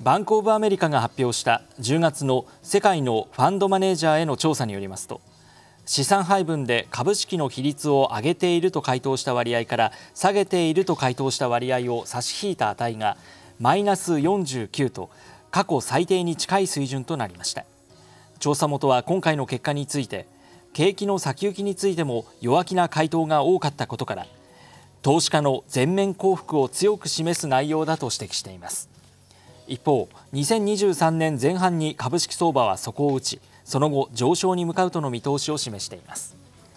バンオブ・アメリカが発表した10月の世界のファンドマネージャーへの調査によりますと資産配分で株式の比率を上げていると回答した割合から下げていると回答した割合を差し引いた値がマイナス49と過去最低に近い水準となりました調査元は今回の結果について景気の先行きについても弱気な回答が多かったことから投資家の全面降伏を強く示す内容だと指摘しています一方2023年前半に株式相場は底を打ちその後上昇に向かうとの見通しを示しています